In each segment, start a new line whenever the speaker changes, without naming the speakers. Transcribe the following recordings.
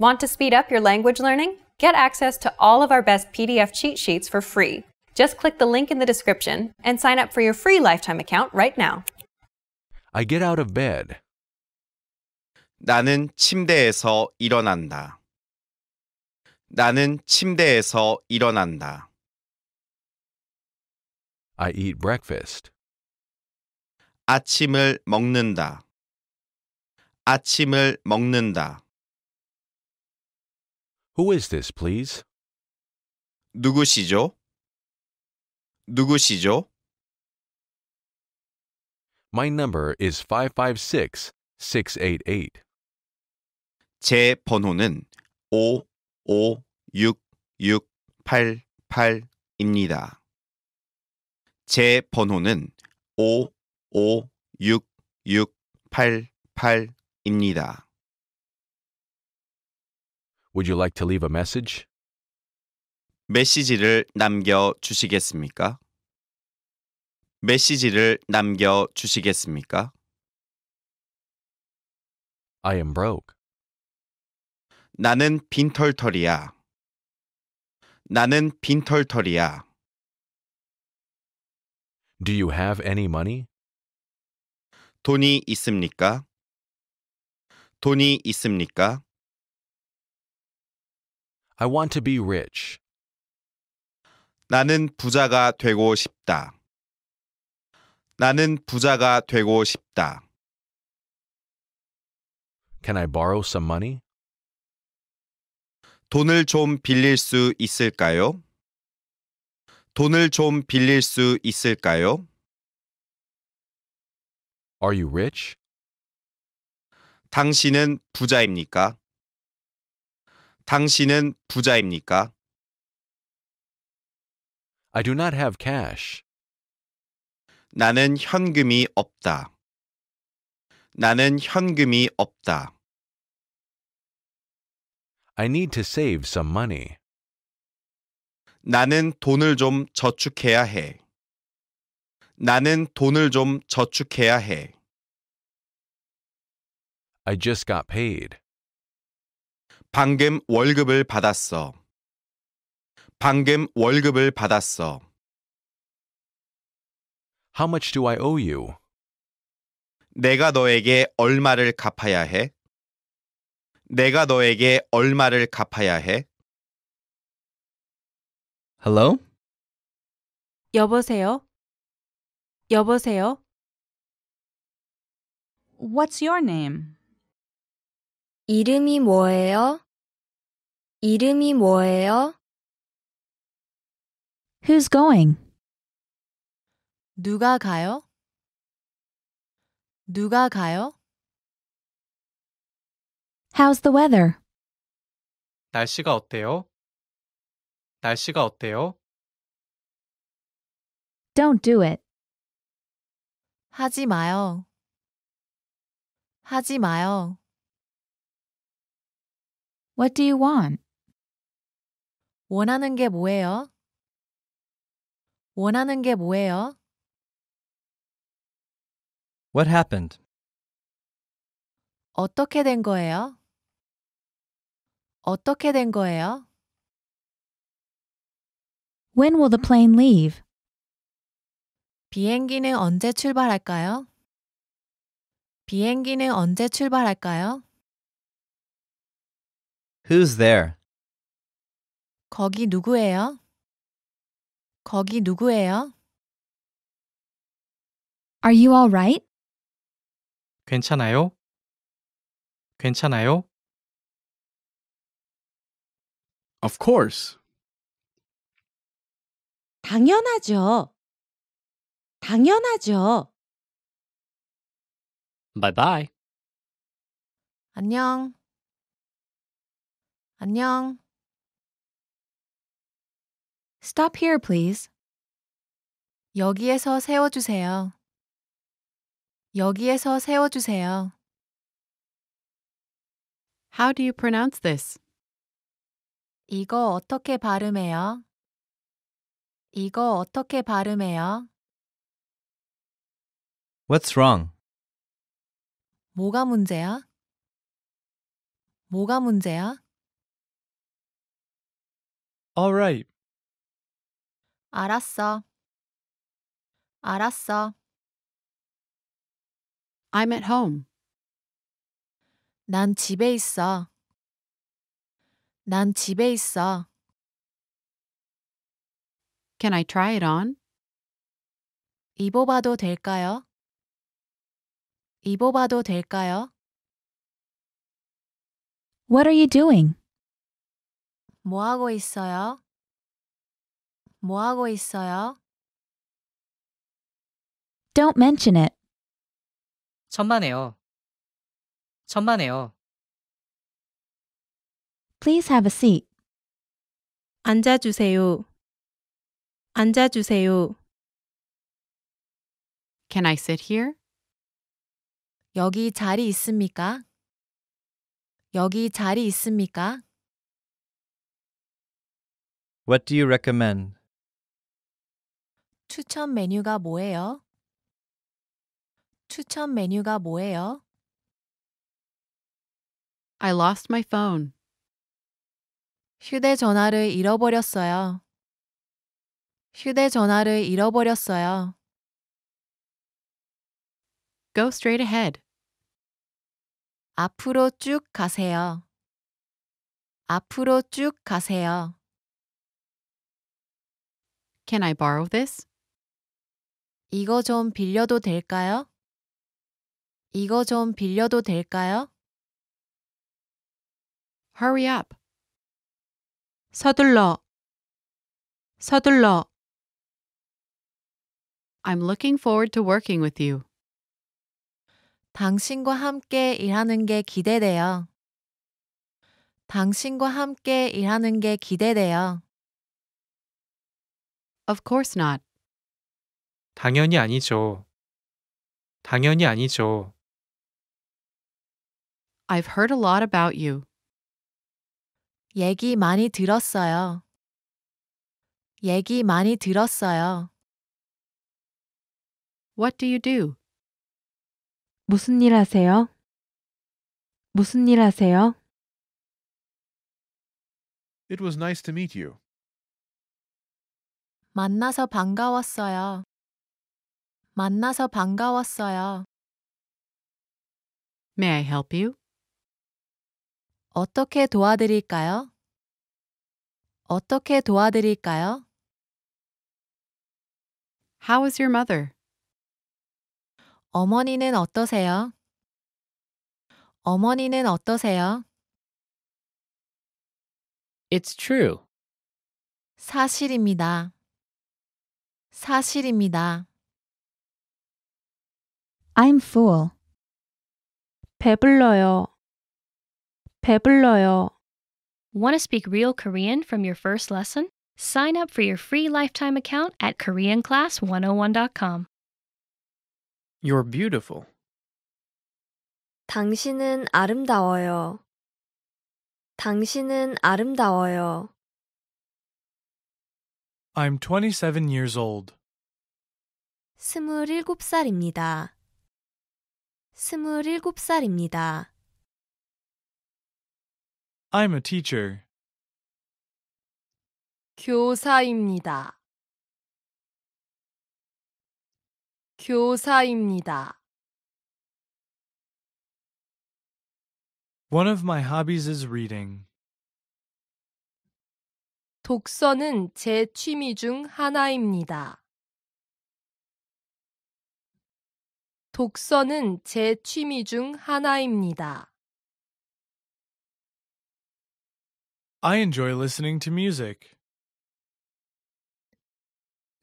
Want to speed up your language learning? Get access to all of our best PDF cheat sheets for free. Just click the link in the description and sign up for your free lifetime account right now. I get out of bed. 나는 침대에서 일어난다. 나는 침대에서 일어난다.
I eat breakfast. 아침을 먹는다. 아침을 먹는다. Who is this, please? 누구시죠? 누구시죠? My number
is 556-688. 제 번호는 556688입니다. 제 번호는 556688입니다. Would you like to leave a message? 메시지를 남겨
주시겠습니까? 메시지를 남겨 주시겠습니까? I am broke. 나는 빈털털이야. 나는 빈털털이야. Do you have any money? 돈이 있습니까? 돈이 있습니까? I want to be rich. 나는
부자가 되고 싶다. 나는 부자가 되고 싶다. Can I borrow some money? 돈을 좀 빌릴 수 있을까요? 돈을 좀 빌릴 수 있을까요? Are you rich? 당신은 부자입니까? 당신은 부자입니까?
I do not have cash. 나는 현금이 없다. 나는 현금이 없다.
I need to save some money. 나는 돈을 좀 저축해야 해. 나는 돈을 좀 저축해야 해. I just got paid. 방금 월급을 받았어. 방금 월급을 받았어. How much do I owe you? 내가 너에게 얼마를 갚아야 해? 내가 너에게
얼마를 갚아야 해? Hello? 여보세요? 여보세요? What's your name? 이름이 뭐예요? 이름이 뭐예요? Who's going? 누가 가요? 누가 가요? How's the weather? 날씨가 어때요? 날씨가 어때요? Don't do it. 하지 마요. 하지 마요. What do you want? 원하는 게 뭐예요? 원하는 게 뭐예요? What happened? 어떻게 된 거예요? 어떻게 된 거예요? When will the plane leave? 비행기는 언제 출발할까요? 비행기는 언제 출발할까요? Who's there? 거기 누구예요? 거기 누구예요? Are you all right? 괜찮아요? 괜찮아요? Of course. 당연하죠. 당연하죠. Bye bye. 안녕. 안녕. Stop here, please. 여기에서 세워주세요. 여기에서 세워주세요. How do you pronounce this? 이거 어떻게 발음해요? 이거 어떻게 발음해요? What's wrong? 뭐가 문제야? 뭐가 문제야? alright. 알았어. 알았어. I'm at home. 난 집에 있어. 난 집에 있어. Can I try it on? 입어봐도 될까요? 입어봐도 될까요? What are you doing? 뭐하고 있어요? 뭐하고 있어요? Don't mention it. 천만에요. 천만에요. Please have a seat. 앉아주세요. 앉아주세요. Can I sit here? 여기 자리 있습니까? 여기 자리 있습니까? What do you recommend? 추천 메뉴가 뭐예요? 추천 메뉴가 뭐예요? I lost my phone. 휴대전화를 잃어버렸어요. 휴대전화를 잃어버렸어요. Go straight ahead. 앞으로 쭉 가세요. 앞으로 쭉 가세요. Can I borrow this? 이거 좀 빌려도 될까요? 이거 좀 빌려도 될까요? Hurry up. 서둘러. 서둘러. I'm looking forward to working with you. 당신과 함께 일하는 게 기대돼요. 당신과 함께 일하는 게 기대돼요. Of course not. 당연히 아니죠. 당연히 아니죠. I've heard a lot about you. 얘기 많이 들었어요. 얘기 많이 들었어요. What do you do? 무슨 일 하세요? 무슨 일 하세요? It was nice to meet you. 만나서 반가웠어요. 만나서 반가웠어요. May I help you? 어떻게 도와드릴까요? 어떻게 도와드릴까요? How is your mother? 어머니는 어떠세요? 어머니는 어떠세요? It's true. 사실입니다. 사실입니다. I'm full. 배불러요. 배불러요. Want to speak real Korean from your first lesson? Sign up for your free lifetime account at koreanclass101.com. You're beautiful. 당신은 아름다워요. 당신은 아름다워요. I'm 27 years old. 스물일곱 살입니다. 스물일곱 살입니다. I'm a teacher. 교사입니다. 교사입니다. One of my hobbies is reading. 독서는 제 취미 중 하나입니다. 독서는 제 취미 중 하나입니다. I enjoy listening to music.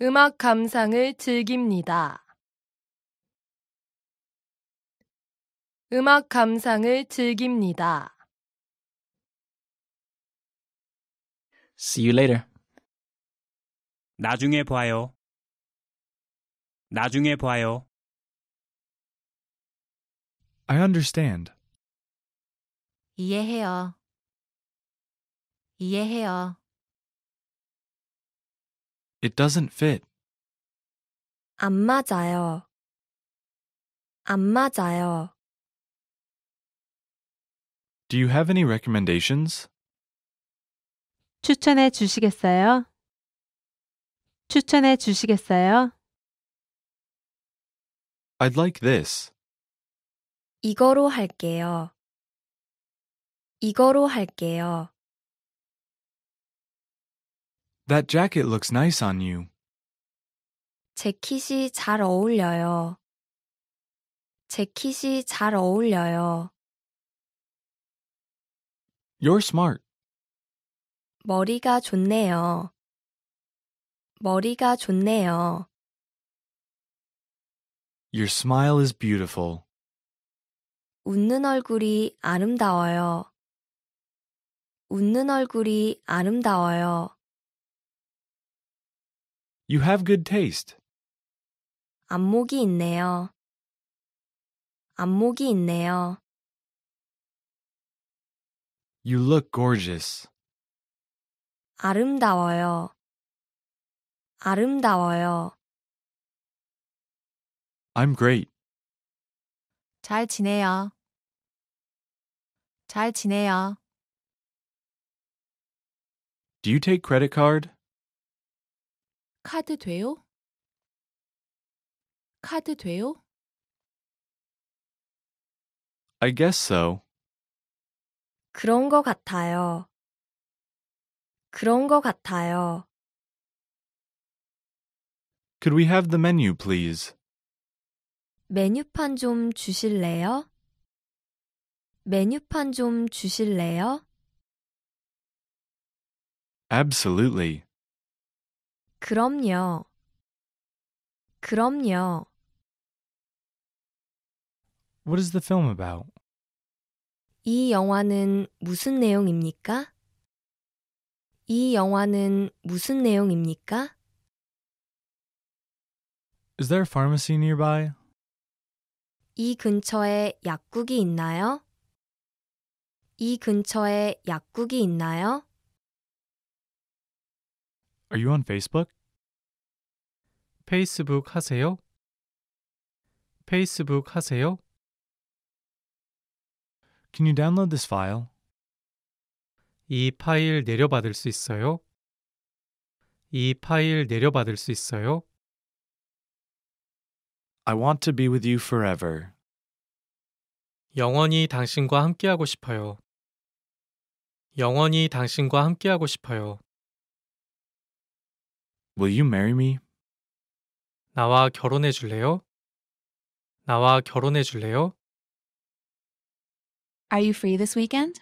음악 감상을 즐깁니다. 음악 감상을 즐깁니다. See you later. 나중에 봐요. 나중에 봐요. I understand. 이해해요. 이해해요. It doesn't fit. 안 맞아요. 안 맞아요. Do you have any recommendations? 추천해 주시겠어요? 추천해 주시겠어요? I'd like this. 이거로 할게요. 이거로 할게요. That jacket looks nice on you. 재킷이 잘 어울려요. 재킷이 잘 어울려요. You're smart. 머리가 좋네요. 머리가 좋네요. Your smile is beautiful. 웃는 얼굴이 아름다워요. 웃는 얼굴이 아름다워요. You have good taste. 안목이 있네요. 안목이 있네요. You look gorgeous. 아름다워요. 아름다워요. I'm great. 잘 지내요. 잘 지내요. Do you take credit card? 카드 돼요? 카드 돼요? I guess so. 그런 거 같아요. 그런 거 같아요. Could we have the menu, please? 메뉴판 좀 주실래요? 메뉴판 좀 주실래요? Absolutely. 그럼요. 그럼요. What is the film about? 이 영화는 무슨 내용입니까? 이 영화는 무슨 내용입니까? Is there a pharmacy nearby? 이 근처에 약국이 있나요? 이 근처에 약국이 있나요? Are you on Facebook? 페이스북 하세요? 페이스북 하세요? Can you download this file? 이 파일 내려받을 수 있어요? 이 파일 내려받을 수 있어요? I want to be with you forever. 영원히 당신과 함께하고 싶어요. 영원히 당신과 함께하고 싶어요. Will you marry me? 나와 결혼해 줄래요? 나와 결혼해 줄래요? Are you free this weekend?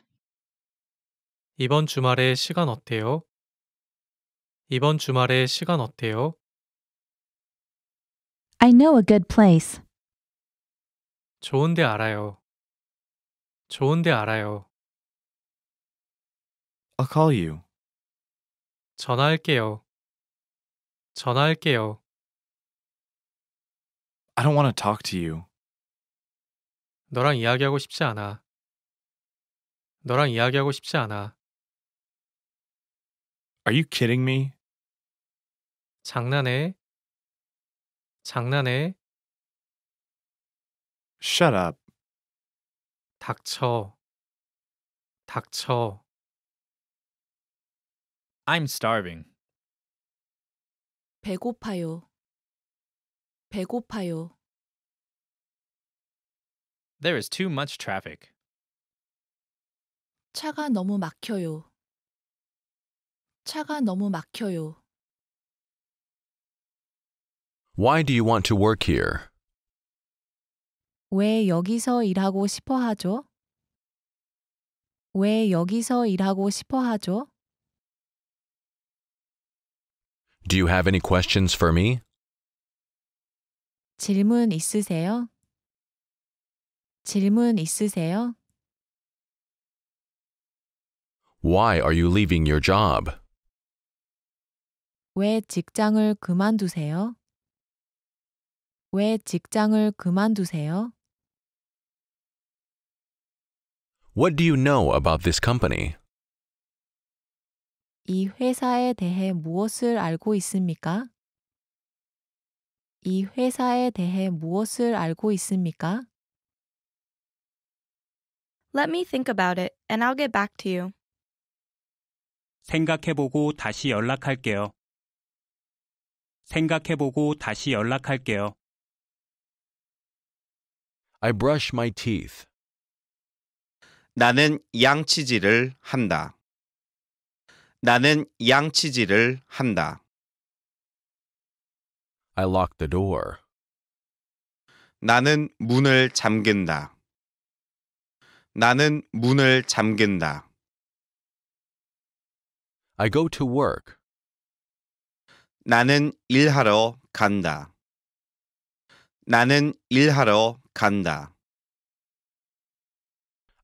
이번 주말에 시간 어때요? 이번 주말에 시간 어때요? I know a good place. 좋은데 알아요. 좋은데 알아요. I'll call you. 전화할게요. 전화할게요. I don't want to talk to you. 너랑 이야기하고 싶지 않아. 너랑 이야기하고 싶지 않아. Are you kidding me? 장난해. 장난해. Shut up. 닥쳐. 닥쳐. I'm starving. 배고파요. 배고파요. There is too much traffic. 차가 너무 막혀요. 차가 너무 막혀요. Why do you want to work here? 왜 여기서 일하고 싶어 하죠? 왜 여기서 일하고 싶어 하죠? Do you have any questions for me? 질문 있으세요? 질문 있으세요? Why are you leaving your job? 왜 직장을 그만두세요? 왜 직장을 그만두세요? What do you know about this company? 이 회사에 대해 무엇을 알고 있습니까? 이 회사에 대해 무엇을 알고 있습니까? Let me think about it and I'll get back to you. 생각해보고 다시 연락할게요. 생각해보고 다시 연락할게요. I
brush my teeth. 나는 양치질을 한다. 나는 양치질을 한다. I lock the door. 나는 문을 잠근다. 나는 문을 잠근다. I go to work. 나는 일하러 간다. 나는 일하러 간다.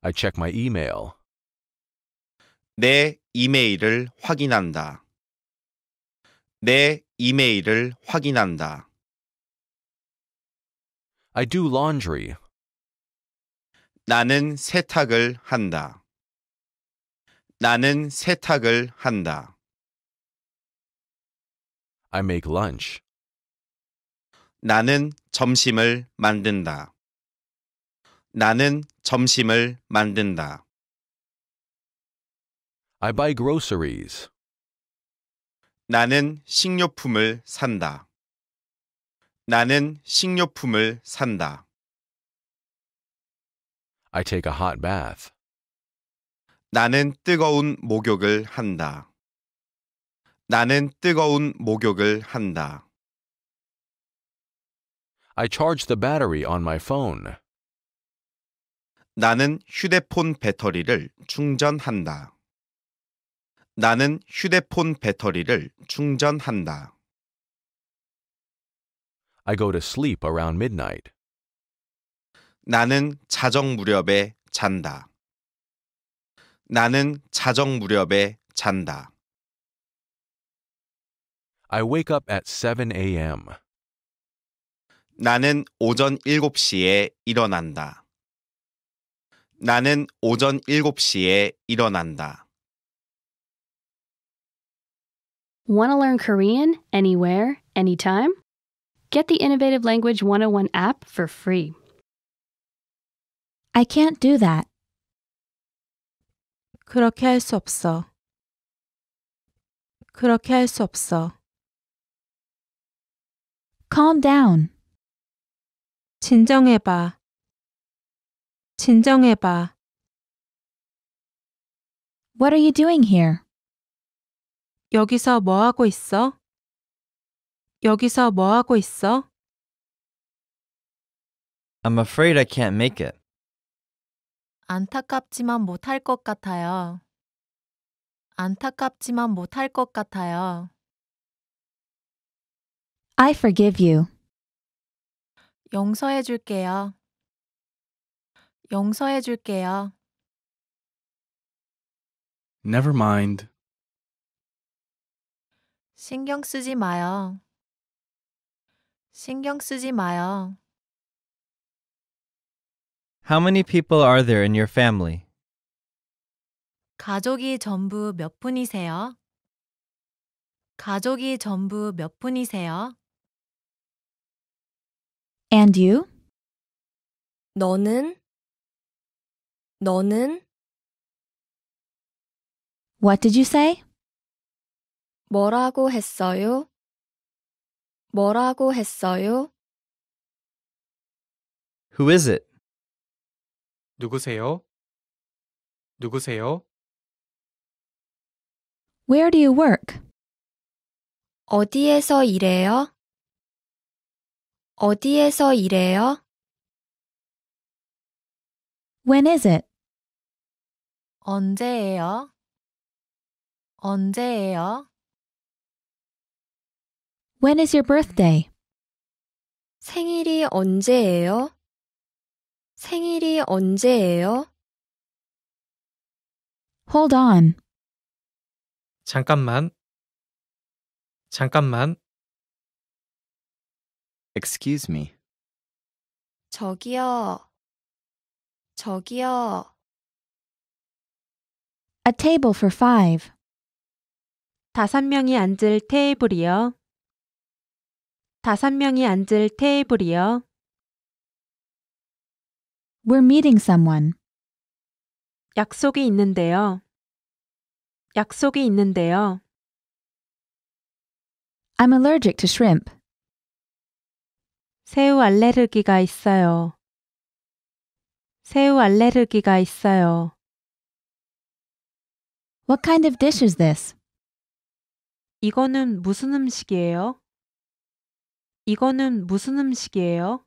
I check my email. 내 이메일을 확인한다. 내 이메일을 확인한다. I do laundry. 나는 세탁을 한다. 나는 세탁을 한다. I make lunch. 나는 점심을 만든다. 나는 점심을 만든다. I buy groceries. 나는 식료품을 산다. 나는 식료품을 산다. I take a hot bath. 나는 뜨거운 목욕을 한다. 나는 뜨거운 목욕을 한다. I charge the battery on my phone. 나는 휴대폰 배터리를 충전한다. 나는 휴대폰 배터리를 충전한다. I go to sleep around midnight. 나는 자정 무렵에 잔다. 나는 자정 무렵에 잔다. I wake up at 7 a.m. 나는 오전 7시에 일어난다. 나는 오전 7시에 일어난다.
Want to learn Korean anywhere, anytime? Get the Innovative Language 101 app for free. I can't do that. 그렇게 할 수 없어. 그렇게 할 수 없어. Calm down. 진정해봐. 진정해봐. What are you doing here? 여기서 뭐 하고 있어? 여기서 뭐 하고 있어?
I'm afraid I can't make
it. 안타깝지만 못할 것 같아요. 안타깝지만 못 할 것 같아요. I forgive you. 용서해 줄게요. 용서해 줄게요. Never mind. 신경 쓰지 마요. 신경 쓰지 마요.
How many people are there in your family?
가족이 전부 몇 분이세요? 가족이 전부 몇 분이세요? And you? 너는? 너는? What did you say? 뭐라고 했어요? 뭐라고 했어요? Who is it? 누구세요? 누구세요? Where do you work? 어디에서 일해요? 어디에서 일해요? When is it? 언제예요? 언제예요? When is your birthday? 생일이 언제예요? 생일이 언제예요? Hold on. 잠깐만. 잠깐만. Excuse me. 저기요. 저기요. A table for five. 다섯 명이 앉을 테이블이요. 다섯 명이 앉을 테이블이요. We're meeting someone. 약속이 있는데요. 약속이 있는데요. I'm allergic to shrimp. 새우 알레르기가 있어요. 새우 알레르기가 있어요. What kind of dish is this? 이거는 무슨 음식이에요? 이거는 무슨 음식이에요?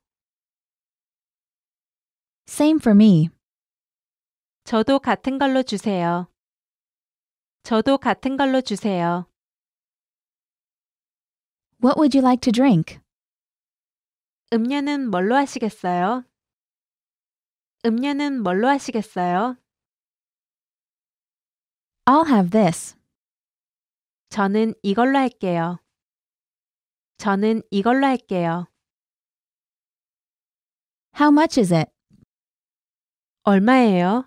Same for me. 저도 같은 걸로 주세요. 저도 같은 걸로 주세요. What would you like to drink? 음료는 뭘로 하시겠어요? 음료는 뭘로 하시겠어요? I'll have this. 저는 이걸로 할게요. 저는 이걸로 할게요. How much is it? 얼마예요?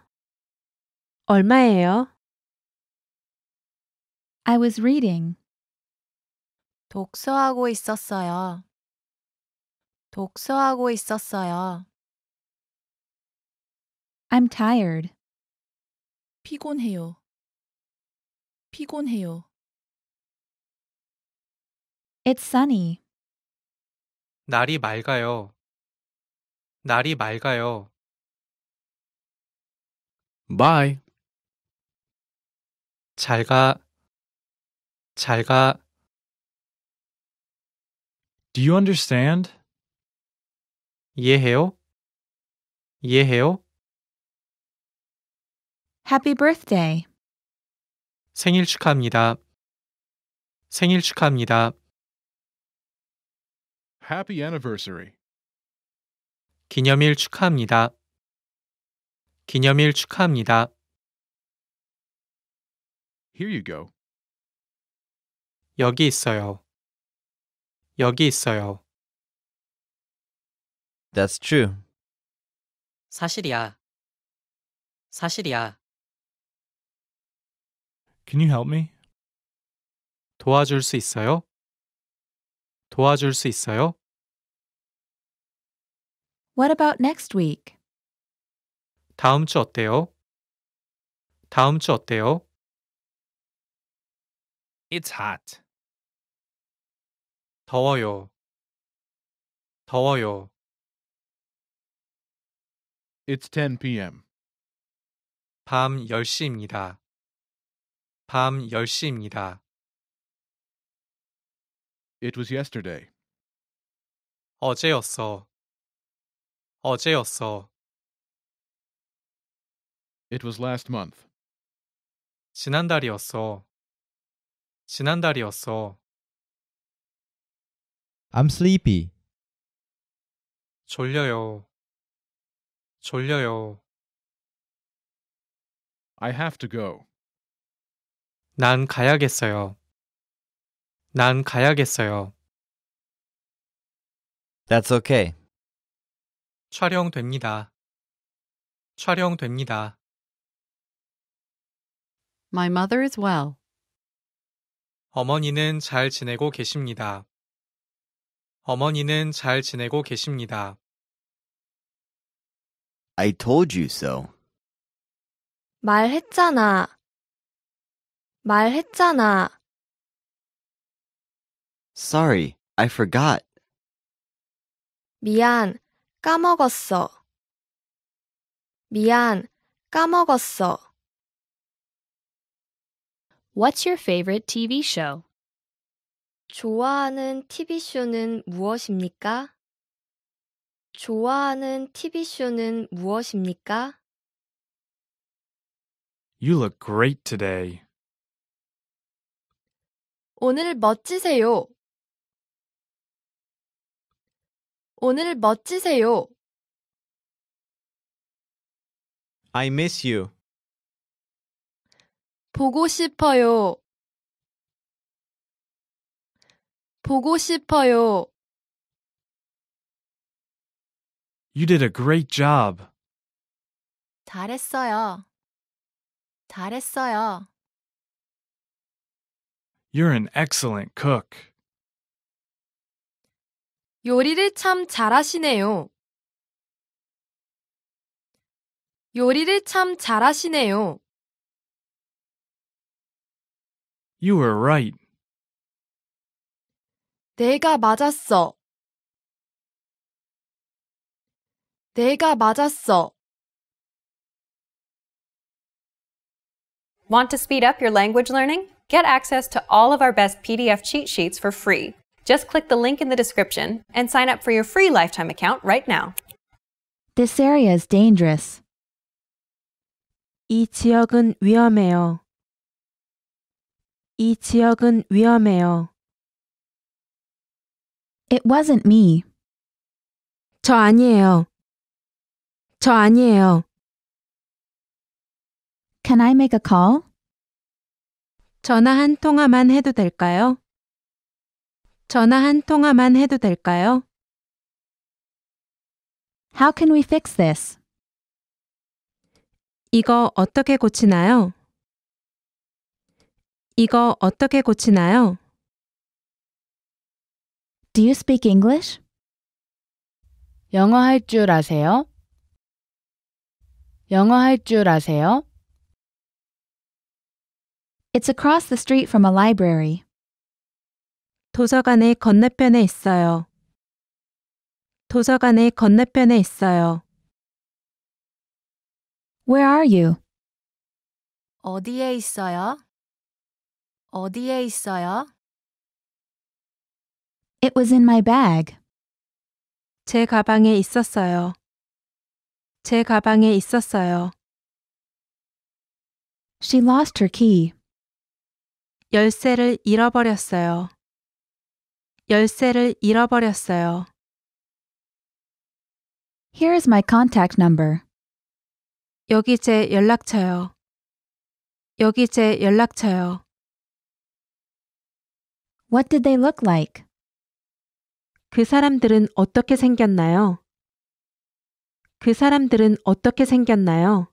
얼마예요? I was reading. 독서하고 있었어요. 독서하고 있었어요. I'm tired. 피곤해요. 피곤해요. It's sunny. 날이 맑아요. 날이 맑아요. Bye. 잘 가. 잘 가. Do you understand? 이해해요? 이해해요? Happy birthday. 생일 축하합니다. 생일 축하합니다. Happy anniversary. 기념일 축하합니다. 기념일 축하합니다. Here you go. 여기 있어요. 여기 있어요. That's true. 사실이야. 사실이야. Can you help me? 도와줄 수 있어요? 도와줄 수 있어요? What about next week? 다음 주 어때요? 다음 주 어때요? It's hot. 더워요. 더워요. It's 10 p.m. 밤 10시입니다. 밤 10시입니다. It was yesterday. 어제였어. 어제였어. It was last month. 지난달이었어. 지난달이었어. I'm sleepy. 졸려요. 졸려요. I have to go. 난 가야겠어요. 난 가야겠어요. That's okay. 촬영됩니다. 촬영됩니다. My mother is well. 어머니는 잘 지내고 계십니다. 어머니는 잘 지내고 계십니다. I told you so. 말했잖아. 말했잖아. Sorry, I forgot. 미안, 까먹었어. 미안, 까먹었어. What's your favorite TV show? 좋아하는 TV쇼는 무엇입니까? 좋아하는 TV쇼는 무엇입니까? You look great today. 오늘 멋지세요. 오늘 멋지세요. I miss you. 보고 싶어요. 보고 싶어요. You did a great job. 잘했어요. 잘했어요. You're an excellent cook. 요리를 참 잘하시네요. 요리를 참 잘하시네요. You were right. 내가 맞았어. 내가 맞았어. Want to speed up your language learning? Get access to all of our best PDF cheat sheets for free. Just click the link in the description and sign up for your free lifetime account right now. This area is dangerous. 이 지역은 위험해요. 이 지역은 위험해요. It wasn't me. 저 아니에요. 저 아니에요. Can I make a call? 전화 한 통화만 해도 될까요? 전화 한 통화만 해도 될까요? How can we fix this? 이거 어떻게 고치나요? 이거 어떻게 고치나요? Do you speak English? 영어 할 줄 아세요? 영어 할 줄 아세요? It's across the street from a library. 도서관의 건너편에 있어요. 도서관의 건너편에 있어요. Where are you? 어디에 있어요? 어디에 있어요? It was in my bag. 제 가방에 있었어요. 제 가방에 있었어요. She lost her key. 열쇠를 잃어버렸어요. 열쇠를 잃어버렸어요. Here is my contact number. 여기 제 연락처요. 여기 제 연락처요. What did they look like? 그 사람들은 어떻게 생겼나요? 그 사람들은 어떻게 생겼나요?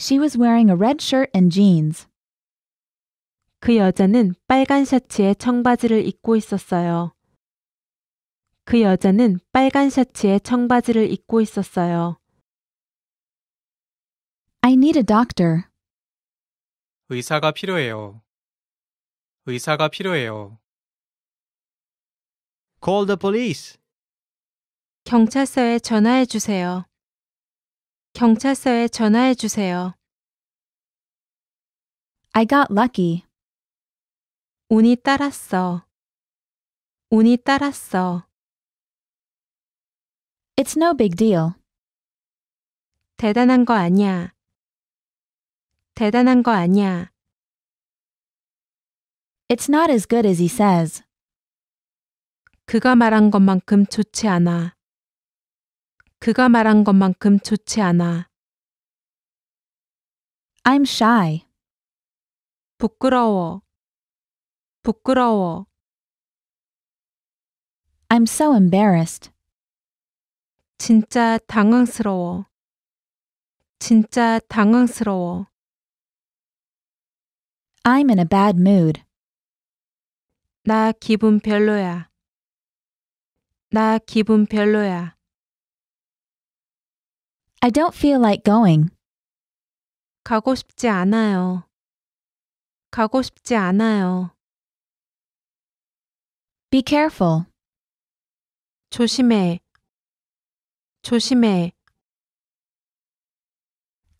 She was wearing a red shirt and jeans. 그 여자는 빨간 셔츠에 청바지를 입고 있었어요. 그 여자는 빨간 셔츠에 청바지를 입고 있었어요. I need a doctor. 의사가 필요해요. 의사가 필요해요. Call the police. 경찰서에 전화해 주세요. 경찰서에 전화해 주세요. I got lucky. 운이 따랐어. 운이 따랐어. It's no big deal. 대단한 거 아니야. 대단한 거 아니야. It's not as good as he says. 그가 말한 것만큼 좋지 않아. 그가 말한 것만큼 좋지 않아. I'm shy. 부끄러워. 부끄러워. I'm so embarrassed. 진짜 당황스러워. 진짜 당황스러워. I'm in a bad mood. 나 기분 별로야. 나 기분 별로야. I don't feel like going. 가고 싶지 않아요. 가고 싶지 않아요. Be careful. 조심해. 조심해.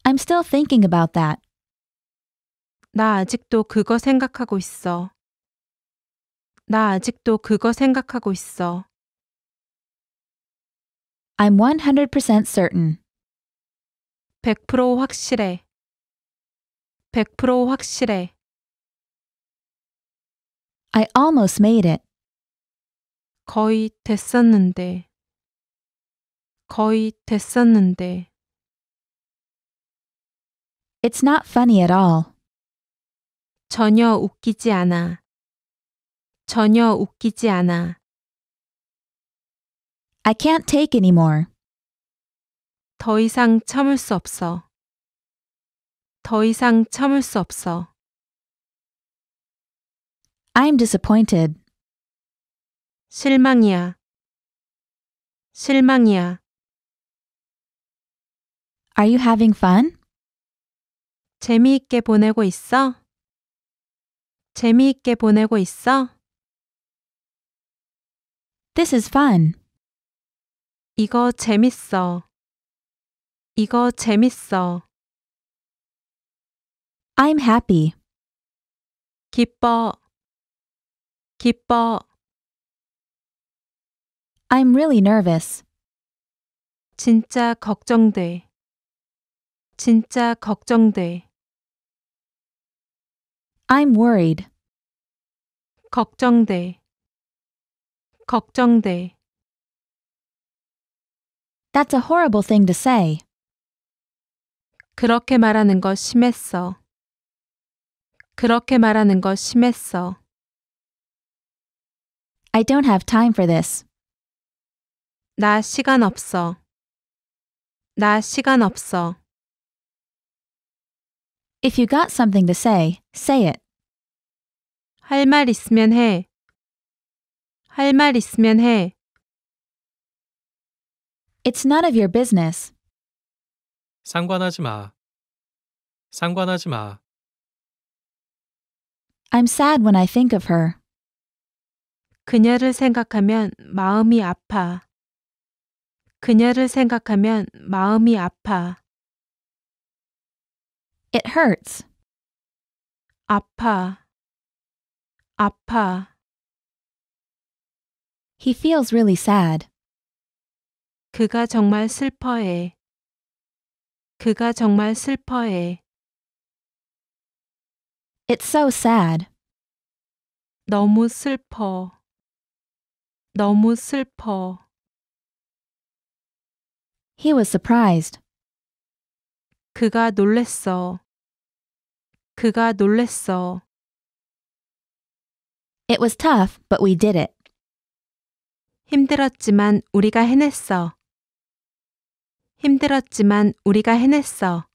I'm still thinking about that. 나 아직도 그거 생각하고 있어. 나 아직도 그거 생각하고 있어. I'm 100% certain. 100% 확실해. 100% 확실해. I almost made it. 거의 됐었는데 거의 됐었는데 It's not funny at all. 전혀 웃기지 않아. 전혀 웃기지 않아. I can't take anymore. 더 이상 참을 수 없어. 더 이상 참을 수 없어. I'm disappointed. 실망이야. 실망이야. Are you having fun? 재미있게 보내고 있어? 재미있게 보내고 있어? This is fun. 이거 재밌어. 이거 재밌어. I'm happy. 기뻐. 기뻐. I'm really nervous. 진짜 걱정돼. 진짜 걱정돼. I'm worried. 걱정돼. 걱정돼. That's a horrible thing to say. 그렇게 말하는 거 심했어. 그렇게 말하는 거 심했어. I don't have time for this. 나 시간 없어. 나 시간 없어. If you got something to say, say it. 할 말 있으면 해. 할 말 있으면 해. It's none of your business. 상관하지 마. 상관하지 마. I'm sad when I think of her. 그녀를 생각하면 마음이 아파. 그녀를 생각하면 마음이 아파. It hurts. 아파. 아파. He feels really sad. 그가 정말 슬퍼해. 그가 정말 슬퍼해. It's so sad. 너무 슬퍼. 너무 슬퍼. He was surprised. 그가 놀랬어. 그가 놀랬어. It was tough, but we did it. 힘들었지만 우리가 해냈어. 힘들었지만 우리가 해냈어.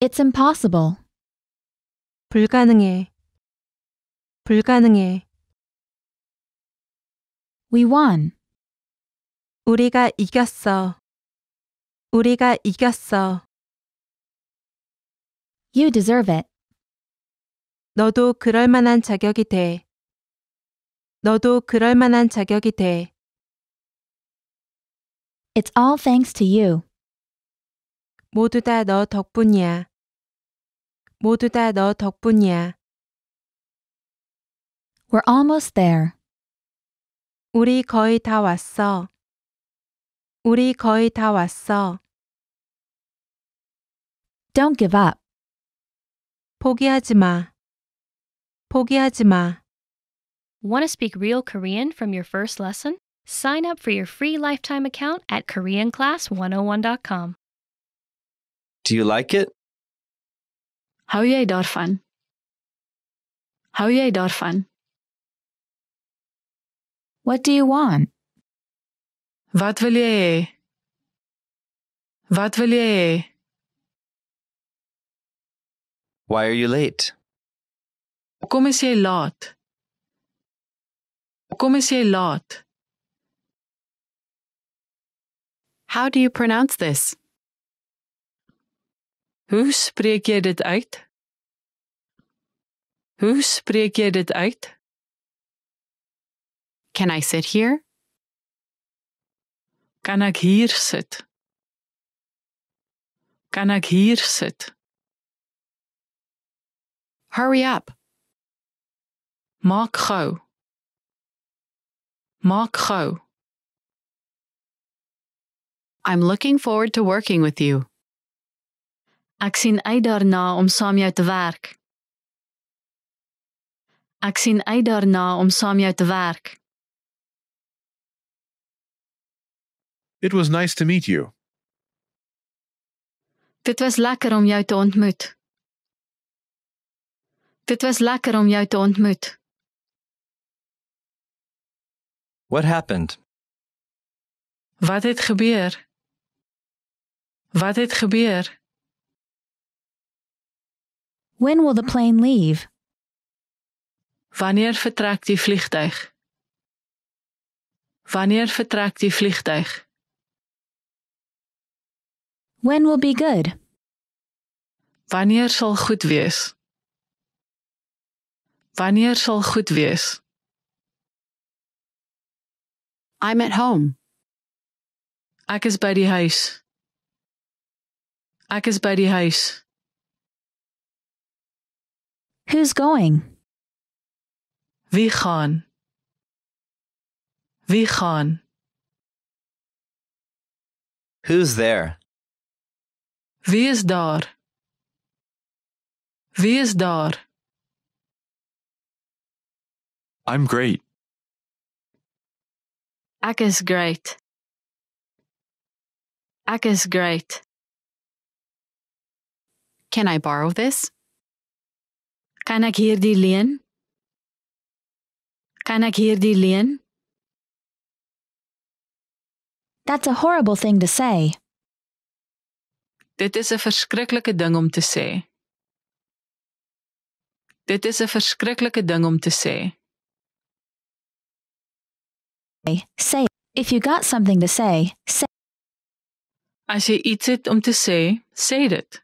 It's impossible. 불가능해. 불가능해. We won. 우리가 이겼어. 우리가 이겼어. You deserve it. 너도 그럴 만한 자격이 돼. 너도 그럴 만한 자격이 돼. It's all thanks to you. 모두 다 너 덕분이야. 모두 다너 덕분이야. We're almost there. 우리 거의 다 왔어. 우리 거의 다 왔어. Don't give up. 포기하지 마. 포기하지 마. Want to speak real Korean from your first lesson? Sign up for your free lifetime account at koreanclass101.com.
Do you like it?
Hou jij daarvan? Hou What do you want? Wat wil jy hê? Wat wil jy hê? Why are you late? Kom is jy laat? Kom is jy laat? How do you pronounce this? Hoe spreek jy dit uit? Hoe spreek jy dit uit? Can I sit here? Kan ek hier sit? Kan ek hier sit? Hurry up. Maak gou. Maak gou. I'm looking forward to working with you. Ek sien uit daarna om saam jou te werk. Ek sien uit daarna om saam jou te werk. It was nice to meet you. Dit was lekker om jou te ontmoet. Dit was lekker om jou te ontmoet. What happened? Wat het gebeur? Wat het gebeur? When will the plane leave? Wanneer vertrek die vliegtuig? Wanneer vertrek die vliegtuig? When will be good? Wanneer sal goed wees? Wanneer sal goed wees? I'm at home. Ek is by die huis. Ek is by die huis. Who's going? Wie gaan? Wie gaan? Who's there? Wie is daar? Wie is daar? I'm great. Ek is great. Ek is great. Can I borrow this? Kan ek hierdie leen? Kan ek hierdie leen? That's a horrible thing to say. Dit is 'n verskriklike ding om te sê. Dit is 'n verskriklike ding om te sê. Say if you got something to say, say. As jy iets het om te sê, sê dit.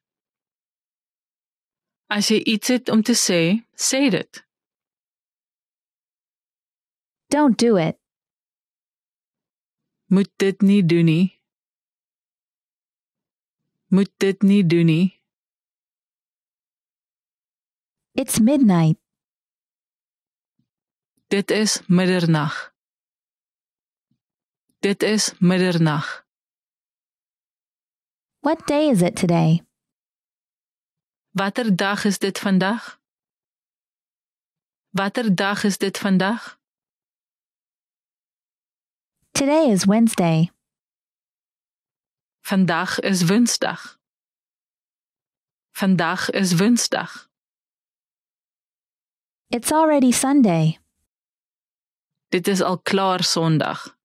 As jy iets het om te sê, sê dit. Don't do it. Moet dit nie doen nie. moet dit nie doen nie. It's midnight. Dit is middernag. Dit is middernag. What day is it today? Watter dag is dit vandag? Watter dag is dit vandag? Today is Wednesday. Vandaag is woensdag. Vandaag is woensdag. It's already Sunday. Dit is al klaar zondag.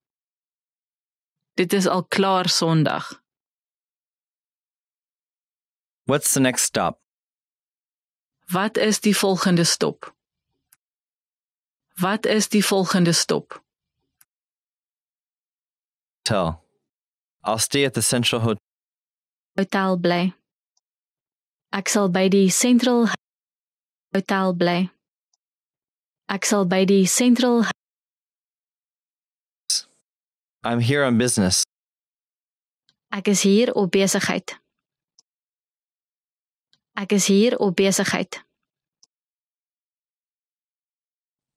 Dit is al klaar zondag. What's the next stop? Wat is die volgende stop? Wat is die volgende stop? Tell. I'll stay at the Central Hotel. Hotel bly. Ek sal by die Central Hotel bly. Ek sal by die Central I'm here on business. Ek is hier op besigheid. Ek is hier op besigheid.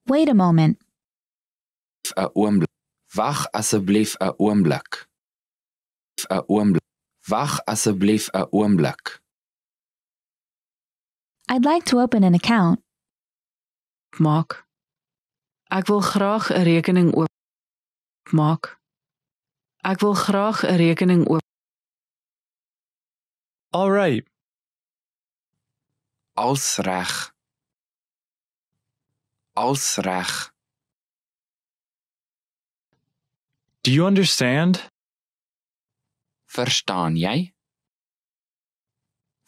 Wait a moment. 'n Oomblik. Wag asseblief 'n oomblik. 'n oomblik. Wag asseblief 'n oomblik. I'd like to open an account. Maak. Ek wil graag 'n rekening oop maak. Ek wil graag 'n rekening oop. All right. Als reg. Als reg. Do you understand? Verstaan jij?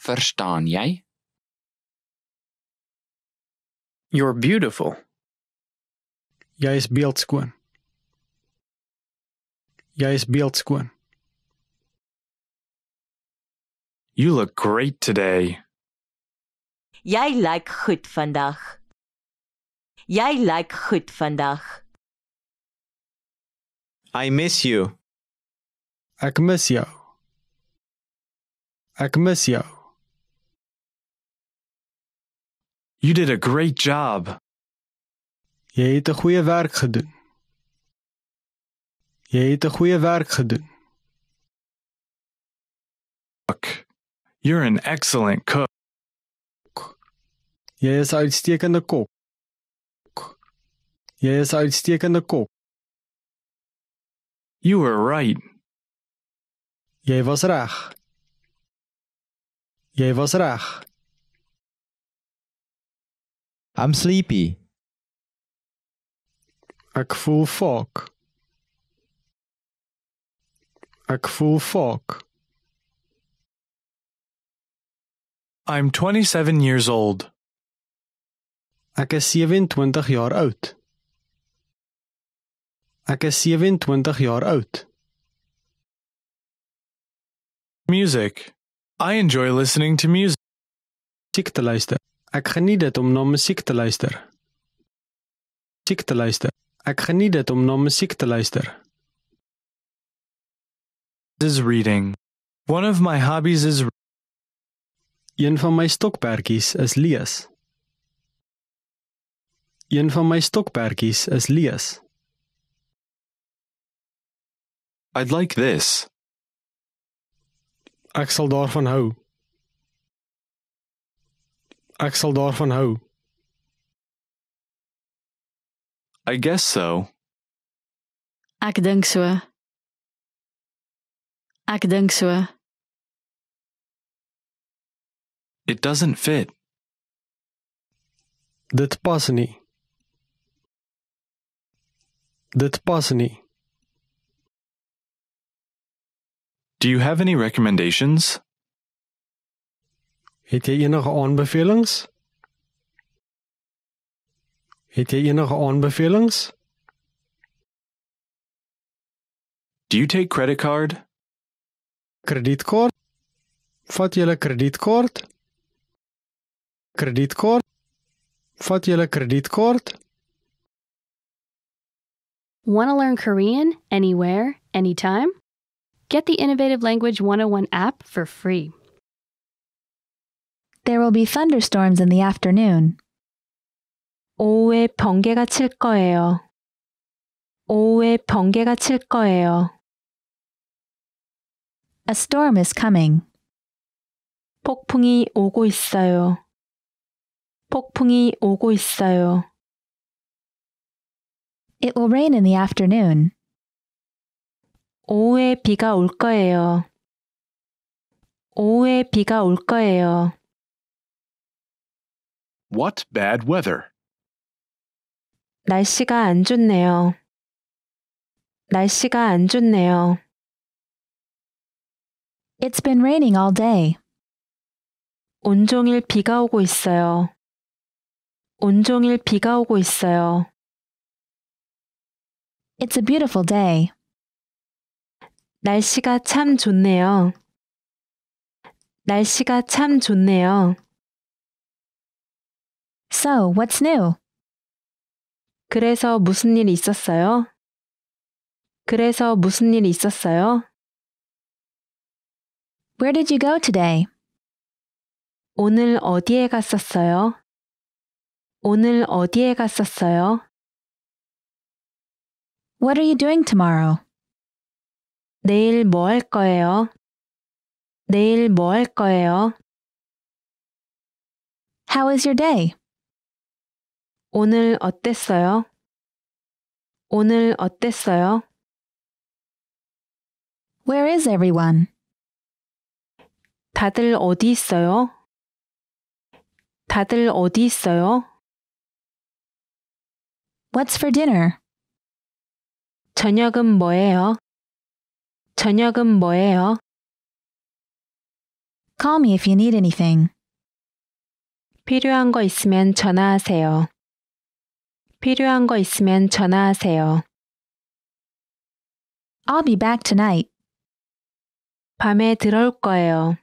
Verstaan jij? You're beautiful. Jij is beeldschoon. Jij is beeldschoon. You look great today. Jij lijkt goed vandaag. Jij lijkt goed vandaag. I miss you. Acmisio. Acmisio. You did a great job. Jy het 'n goeie werk gedoen. Jy het 'n goeie werk gedoen. Cook. You're an excellent cook. Jy is 'n uitstekende kok. Jy is 'n uitstekende kok. You were right. Jy was reg. Jy was reg. I'm sleepy. Ek voel fok. Ek voel fok. I'm
27
years old.
Ek is 27 jaar oud.
Ek is 27 jaar oud. Music. I enjoy listening to music. Muziek te luisteren. Ik geniet het om naar muziek te luisteren. Muziek te luisteren. Ek geniet dit om na musiek te luister. Is reading. One of my hobbies is Een van
my stokperdjies is lees. Een van my
stokperdjies is lees. I'd like this. Ek sal daarvan hou. Ek sal daarvan hou. I guess so. Ek dink so. Ek dink so. It doesn't fit. Dit pas nie. Dit pas nie. Do you have any recommendations? Het jy enige aanbevelings? Het jy enige aanbevelings? Do you take credit card? Kredietkaart? Vat jy 'n kredietkaart? Kredietkaart? Vat jy 'n kredietkaart? Want to learn Korean anywhere, anytime? Get the Innovative Language 101 app for free. There will be thunderstorms in the afternoon. 오후에 번개가 칠 거예요. 오후에 번개가 칠 거예요. A storm is coming. 폭풍이 오고 있어요. 폭풍이 오고 있어요. It will rain in the afternoon. 오후에 비가 올 거예요. 오후에 비가 올 거예요. What bad weather? 날씨가 안 좋네요. 날씨가 안 좋네요. It's been raining all day. 온종일 비가 오고 있어요. 온종일 비가 오고 있어요. It's a beautiful day. 날씨가 참 좋네요. 날씨가 참 좋네요. So, what's new? 그래서 무슨 일 있었어요? 그래서 무슨 일 있었어요? Where did you go today? 오늘 어디에 갔었어요? 오늘 어디에 갔었어요? What are you doing tomorrow? 내일 뭐 할 거예요? 내일 뭐 할 거예요? How is your day? 오늘 어땠어요? 오늘 어땠어요? Where is everyone? 다들 어디 있어요? 다들 어디 있어요? What's for dinner? 저녁은 뭐예요? 저녁은 뭐예요? Call me if you need anything. 필요한 거 있으면 전화하세요. 필요한 거 있으면 전화하세요. I'll be back tonight. 밤에 들어올 거예요.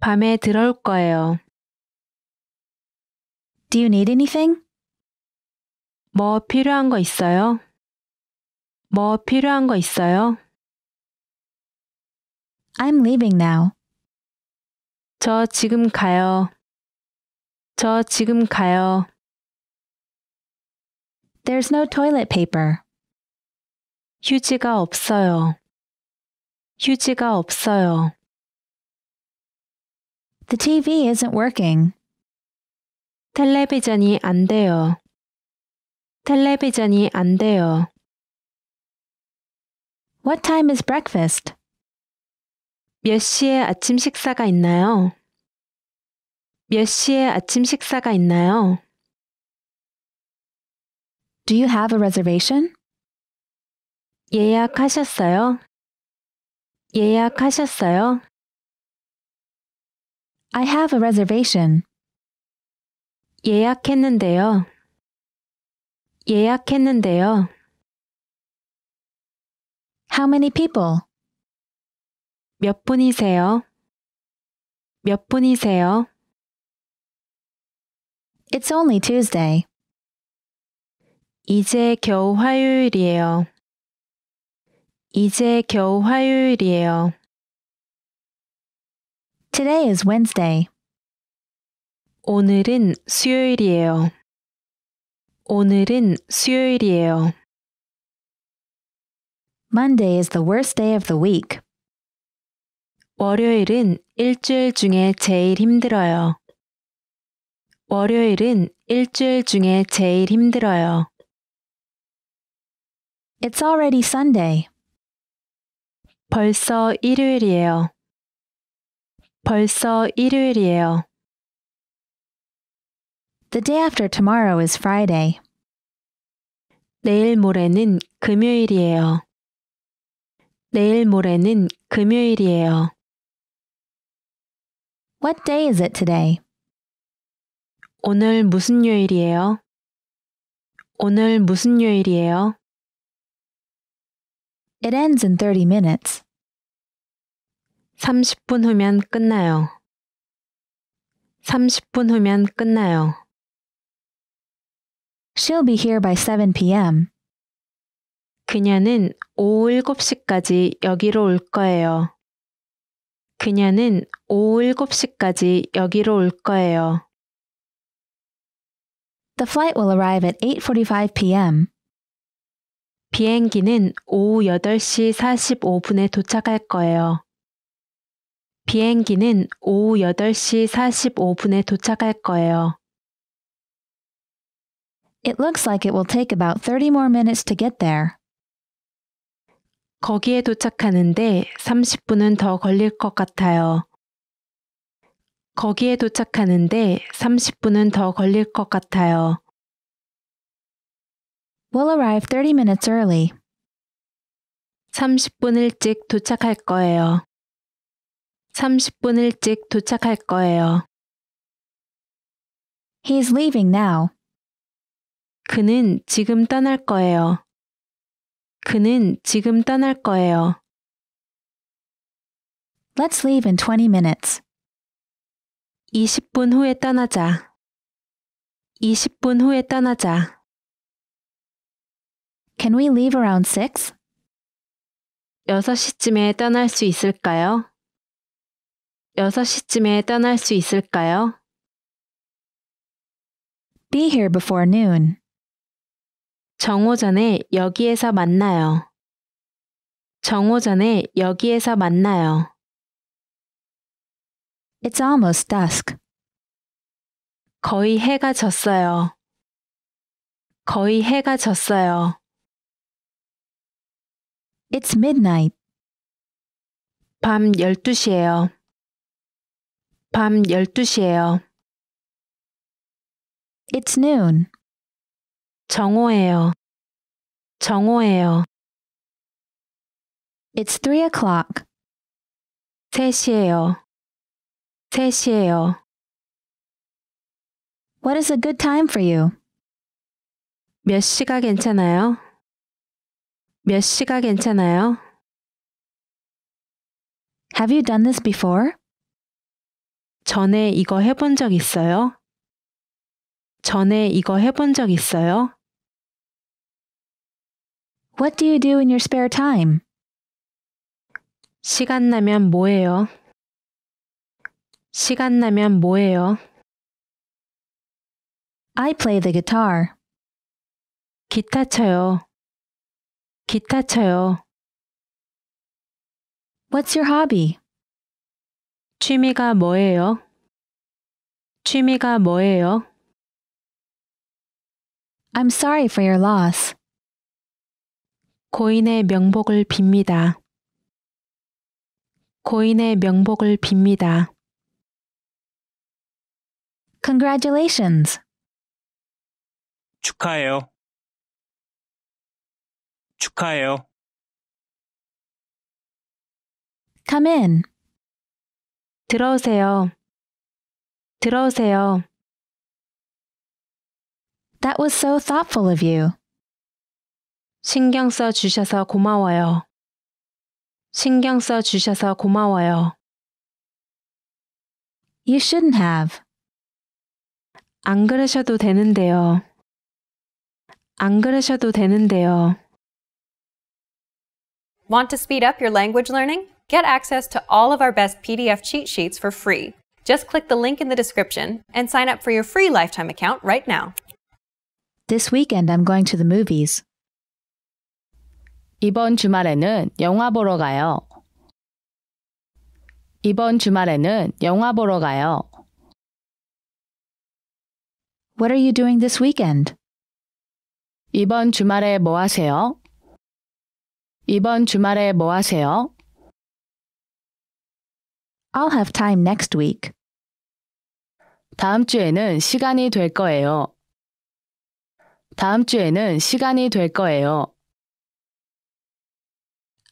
밤에 들어올 거예요. Do you need anything? 뭐 필요한 거 있어요? 뭐 필요한 거 있어요? I'm leaving now. 저 지금 가요. 저 지금 가요. There's no toilet paper. 휴지가 없어요. 휴지가 없어요. The TV isn't working. 텔레비전이 안 돼요. 텔레비전이 안 돼요. What time is breakfast? 몇 시에 아침 식사가 있나요? 몇 시에 아침 식사가 있나요? Do you have a reservation? 예약하셨어요? 예약하셨어요? I have a reservation. 예약했는데요. 예약했는데요. How many people? 몇 분이세요? 몇 분이세요? It's only Tuesday. 이제 겨우 화요일이에요. 이제 겨우 화요일이에요. Today is Wednesday. 오늘은 수요일이에요. 오늘은 수요일이에요. Monday is the worst day of the week. 월요일은 일주일 중에 제일 힘들어요. 월요일은 일주일 중에 제일 힘들어요. It's already Sunday. 벌써 일요일이에요. 벌써 일요일이에요. The day after tomorrow is Friday. 내일 모레는 금요일이에요. 내일 모레는 금요일이에요. What day is it today? 오늘 무슨 요일이에요? 오늘 무슨 요일이에요? It ends in 30 minutes. 30분 후면 끝나요. 30분 후면 끝나요. She'll be here by 7 p.m. 그녀는 오후 7시까지 여기로 올 거예요. 그녀는 오후 7시까지 여기로 올 거예요. The flight will arrive at 8:45 p.m. 비행기는 오후 8시 45분에 도착할 거예요. 비행기는 오후 8시 45분에 도착할 거예요. It looks like it will take about 30 more minutes to get there. 거기에 도착하는데 30분은 더 걸릴 것 같아요. 거기에 도착하는데 30분은 더 걸릴 것 같아요. We'll arrive 30 minutes early. 30분 일찍 도착할 거예요. 30분 일찍 도착할 거예요. He's leaving now. 그는 지금 떠날 거예요. 그는 지금 떠날 거예요. Let's leave in 20 minutes. 20분 후에 떠나자. 20분 후에 떠나자. Can we leave around 6? 6시쯤에 떠날 수 있을까요? 6시쯤에 떠날 수 있을까요? Be here before noon. 정오전에 여기에서 만나요. 정오전에 여기에서 만나요. It's almost dusk. 거의 해가 졌어요. 거의 해가 졌어요. It's midnight. 밤 12시예요. 밤 12시예요. It's noon. 정오예요. 정오예요. It's three o'clock. 3시예요. 3시예요. What is a good time for you? 몇 시가 괜찮아요? 몇 시가 괜찮아요? Have you done this before? 전에 이거 해본 적 있어요? 전에 이거 해본 적 있어요? What do you do in your spare time? 시간 나면 뭐 해요? 시간 나면 뭐 해요? I play the guitar. 기타 쳐요. 기타 쳐요. What's your hobby? 취미가 뭐예요? 취미가 뭐예요? I'm sorry for your loss. 고인의 명복을 빕니다. 고인의 명복을 빕니다. Congratulations. 축하해요. 축하해요. Come in. 들어오세요. 들어오세요. That was so thoughtful of you. 신경 써 주셔서 고마워요. 신경 써 주셔서 고마워요. You shouldn't have. 안 그러셔도 되는데요. 안 그러셔도 되는데요. Want to speed up your language learning? Get access to all of our best PDF cheat sheets for free. Just click the link in the
description and sign up for your free lifetime account right now.
This weekend, I'm going to the movies. 이번 주말에는 영화 보러 가요. 이번 주말에는 영화 보러 가요. What are you doing this weekend? 이번 주말에 뭐 하세요? 이번 주말에 뭐 하세요? I'll have time next week. 다음 주에는 시간이 될 거예요. 다음 주에는 시간이 될 거예요.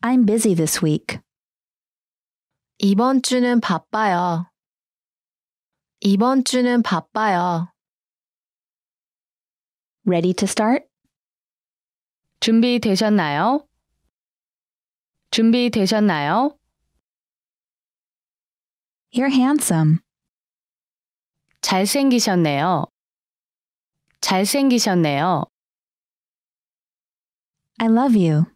I'm busy this week. 이번 주는 바빠요. 이번 주는 바빠요. Ready to start? 준비되셨나요? 준비되셨나요? You're handsome. 잘생기셨네요. 잘생기셨네요. I love you.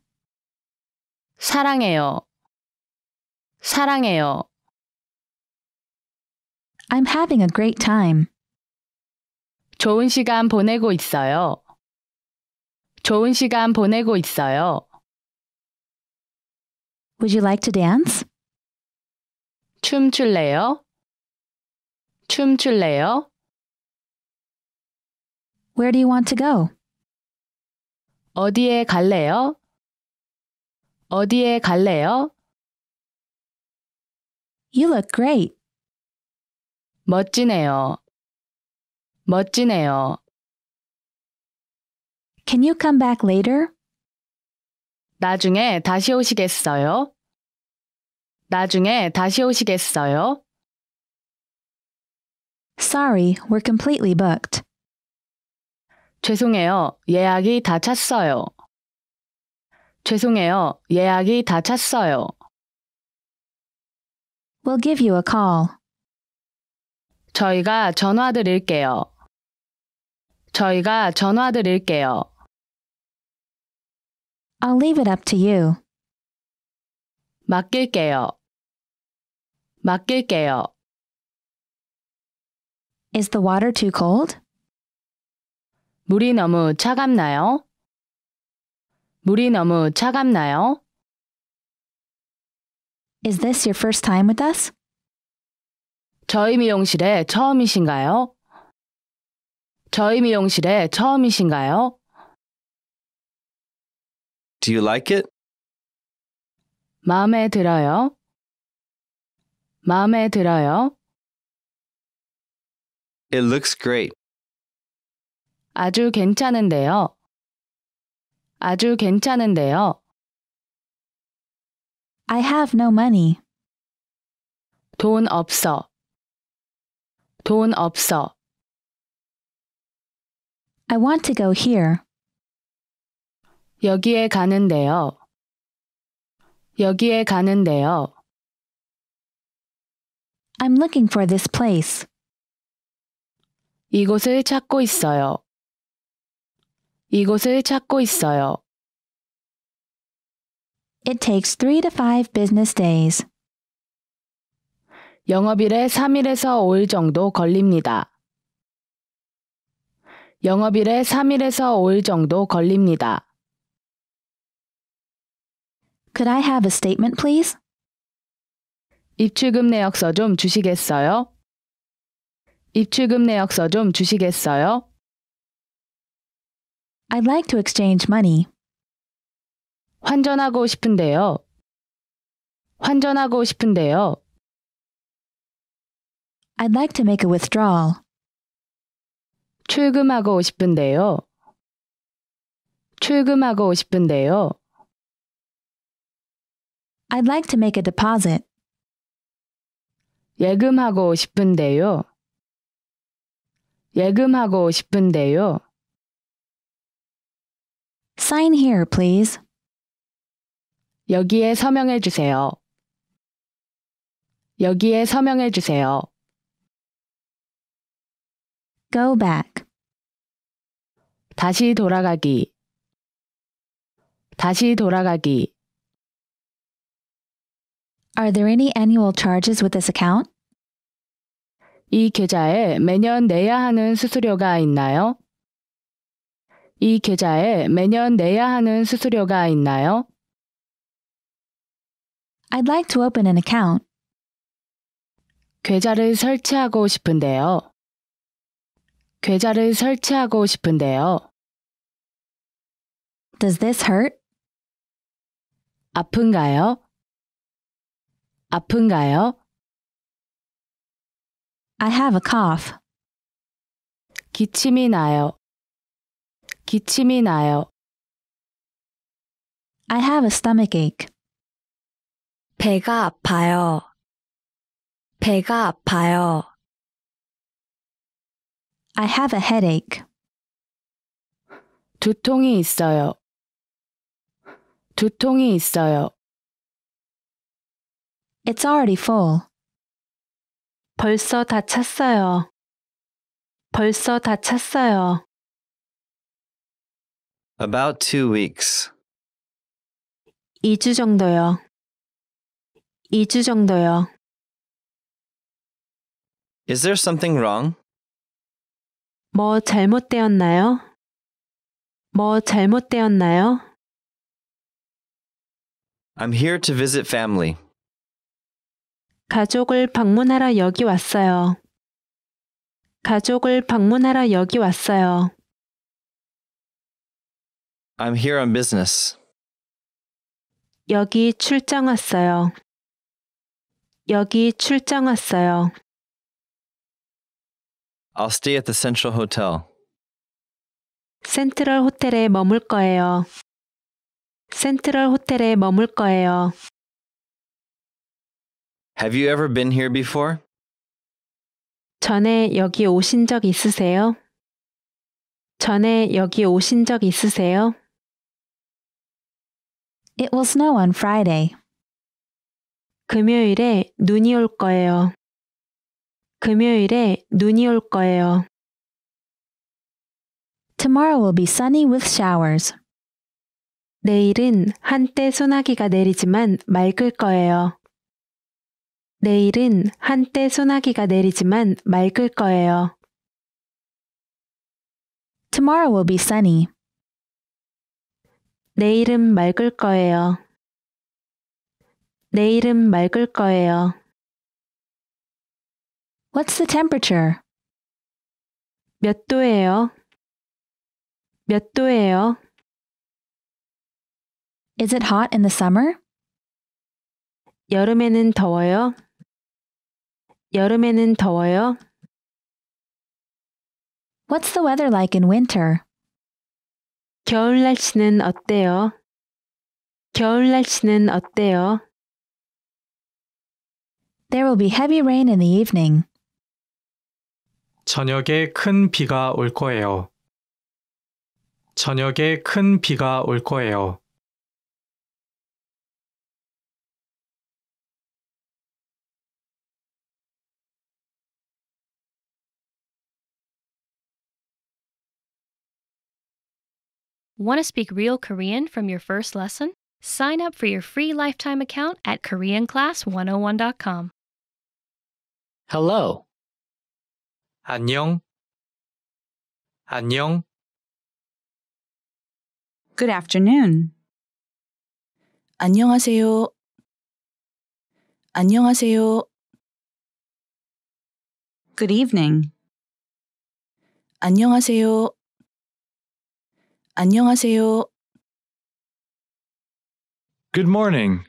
사랑해요. 사랑해요. I'm having a great time. 좋은 시간 보내고 있어요. 좋은 시간 보내고 있어요. Would you like to dance? 춤출래요? 춤출래요? Where do you want to go? 어디에 갈래요? 어디에 갈래요? You look great. 멋지네요. 멋지네요. Can you come back later? 나중에 다시 오시겠어요? 나중에 다시 오시겠어요? Sorry, we're completely booked. 죄송해요. 예약이 다 찼어요. 죄송해요. 예약이 다 찼어요. We'll give you a call. 저희가 전화 드릴게요. 저희가 전화 드릴게요. I'll leave it up to you. 맡길게요. 맡길게요. Is the water too cold? 물이 너무 차갑나요? 물이 너무 차갑나요? Is this your first time with us? 저희 미용실에 처음이신가요? 저희 미용실에 처음이신가요? Do you like it? 마음에 들어요. 마음에 들어요. It looks great. 아주 괜찮은데요. 아주 괜찮은데요. I have no money. 돈 없어. 돈 없어. I want to go here. 여기에 가는데요. 여기에 가는데요. I'm looking for this place. 이곳을 찾고 있어요. 이곳을 찾고 있어요. It takes 3 to 5 business days. 영업일에 3일에서 5일 정도 걸립니다. 영업일에 3일에서 5일 정도 걸립니다. Could I have a statement, please? 입출금 내역서 좀 주시겠어요? 입출금 내역서 좀 주시겠어요? I'd like to exchange money. 환전하고 싶은데요. 환전하고 싶은데요. I'd like to make a withdrawal. 출금하고 싶은데요. 출금하고 싶은데요. I'd like to make a deposit. 예금하고 싶은데요. 예금하고 싶은데요. Sign here, please. 여기에 서명해 주세요. 여기에 서명해 주세요. Go back. 다시 돌아가기. 다시 돌아가기. Are there any annual charges with this account? 이 계좌에 매년 내야 하는 수수료가 있나요? 이 계좌에 매년 내야 하는 수수료가 있나요? I'd like to open an account. 계좌를 설치하고 싶은데요. 계좌를 설치하고 싶은데요. Does this hurt? 아픈가요? 아픈가요? I have a cough. 기침이 나요. 기침이 나요. I have a stomach ache. 배가 아파요. 배가 아파요. I have a headache. 두통이 있어요. 두통이 있어요. It's already full. 벌써 다 찼어요. 벌써 다 찼어요. About two weeks. 2주 정도요. 2주 정도요. Is there something wrong? 뭐 잘못되었나요? 뭐 잘못되었나요? I'm here to visit family. 가족을 방문하러 여기 왔어요. 가족을 방문하러 여기 왔어요.
I'm here on business.
여기 출장 왔어요. 여기 출장 왔어요. I'll stay at the Central Hotel. 센트럴 호텔에 머물 거예요. 센트럴 호텔에 머물 거예요.
Have you ever been here before?
전에 여기 오신 적 있으세요? 전에 여기 오신 적 있으세요? It will snow on Friday. 금요일에 눈이 올 거예요. 금요일에 눈이 올 거예요. Tomorrow will be sunny with showers. 내일은 한때 소나기가 내리지만 맑을 거예요. 내일은 한때 소나기가 내리지만 맑을 거예요. Tomorrow will be sunny. 내일은 맑을 거예요. 내일은 맑을 거예요. What's the temperature? 몇 도예요? 몇 도예요? Is it hot in the summer? 여름에는 더워요? 여름에는 더워요? What's the weather like in winter? 겨울 날씨는 어때요? 겨울 날씨는 어때요? There will be heavy rain in the evening. 저녁에 큰 비가 올 거예요. 저녁에 큰 비가 올 거예요. Want to speak real Korean from your first lesson? Sign up for your free lifetime account at KoreanClass101.com. Hello. 안녕. 안녕. Good afternoon. 안녕하세요. 안녕하세요. Good evening. 안녕하세요. 안녕하세요. Good morning.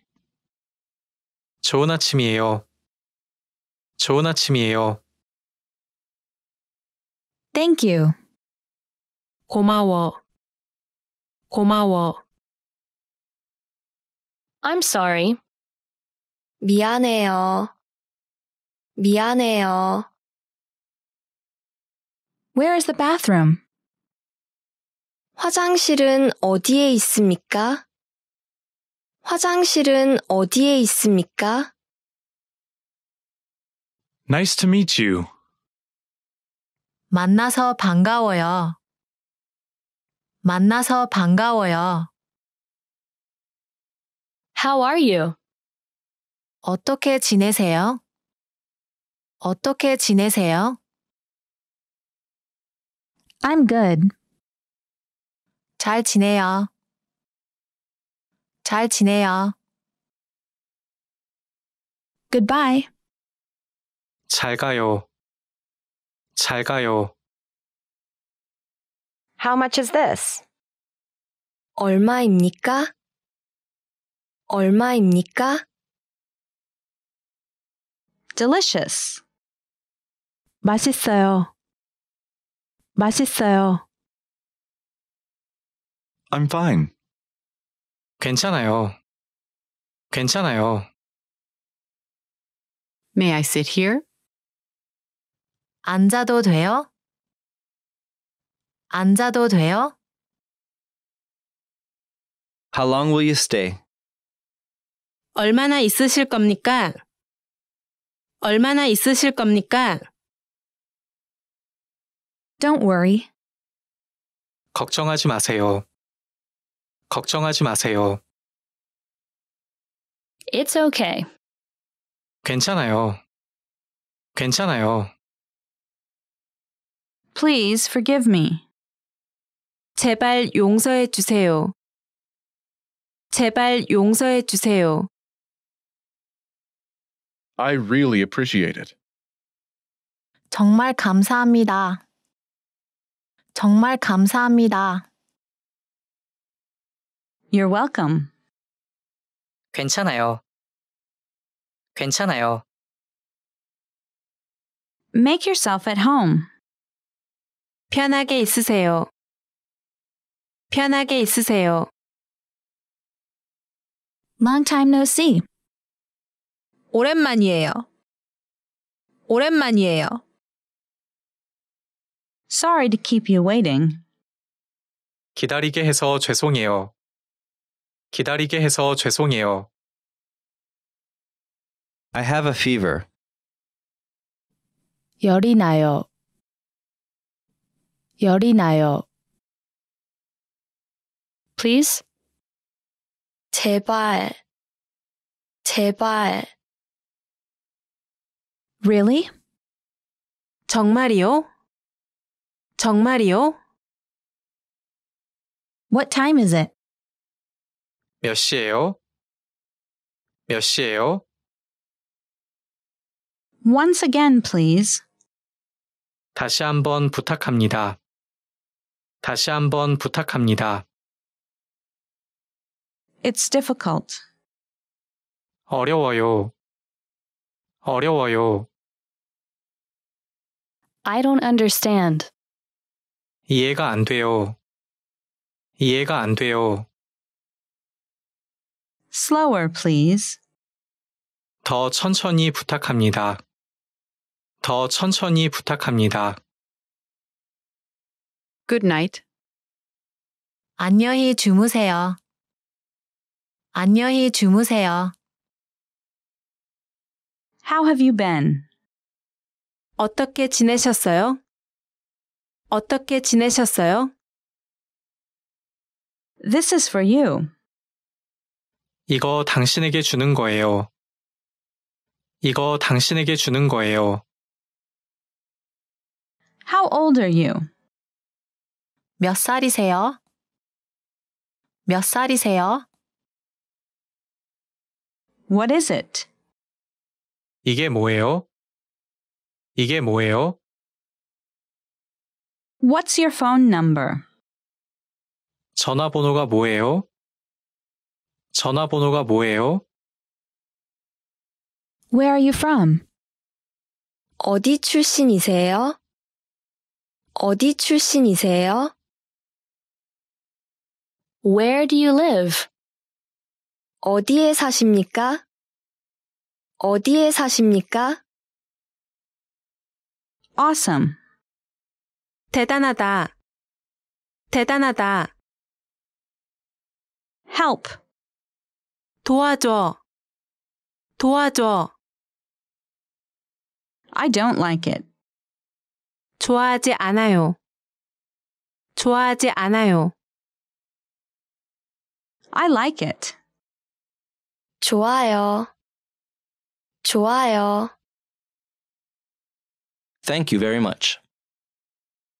좋은 아침이에요. 좋은 아침이에요. Thank you. 고마워. 고마워. I'm sorry. 미안해요. 미안해요. Where is the bathroom? 화장실은 어디에 있습니까? 화장실은 어디에 있습니까? Nice to meet you. 만나서 반가워요. 만나서 반가워요. How are you? 어떻게 지내세요? 어떻게 지내세요? I'm good. 잘 지내요. 잘 지내요. Goodbye. 잘 가요. 잘 가요. How much is this? 얼마입니까? 얼마입니까? Delicious. 맛있어요. 맛있어요. I'm fine. 괜찮아요. 괜찮아요. May I sit here? 앉아도 돼요? 앉아도 돼요?
How long will you stay?
얼마나 있으실 겁니까? 얼마나 있으실 겁니까? Don't worry. 걱정하지 마세요. 걱정하지 마세요. It's okay. 괜찮아요. 괜찮아요. Please forgive me. 제발 용서해 주세요. 제발 용서해 주세요. I really appreciate it. 정말 감사합니다. 정말 감사합니다. You're welcome. 괜찮아요. 괜찮아요. Make yourself at home. 편하게 있으세요. 편하게 있으세요. Long time no see. 오랜만이에요. 오랜만이에요. Sorry to keep you waiting. 기다리게 해서 죄송해요. 기다리게 해서 죄송해요. I have a fever. 열이 나요. 열이 나요. Please. 제발. 제발. Really? 정말이요? 정말이요? What time is it? 몇 시에요? 몇 시에요? Once again, please. 다시 한번 부탁합니다. 다시 한번 부탁합니다. It's difficult. 어려워요. 어려워요. I don't understand. 이해가 안 돼요. 이해가 안 돼요. Slower, please. 더 천천히 부탁합니다. 더 천천히 부탁합니다. Good night. 안녕히 주무세요. 안녕히 주무세요. How have you been? 어떻게 지내셨어요? 어떻게 지내셨어요? This is for you. 이거 당신에게 주는 거예요. 이거 당신에게 주는 거예요. How old are you? 몇 살이세요? 몇 살이세요? What is it? 이게 뭐예요? 이게 뭐예요? What's your phone number? 전화번호가 뭐예요? 전화번호가 뭐예요? Where are you from? 어디 출신이세요? 어디 출신이세요? Where do you live? 어디에 사십니까? 어디에 사십니까? Awesome. 대단하다. 대단하다. Help. 도와줘. 도와줘. I don't like it. 좋아하지 않아요. 좋아하지 않아요. I like it. 좋아요. 좋아요. Thank you very much.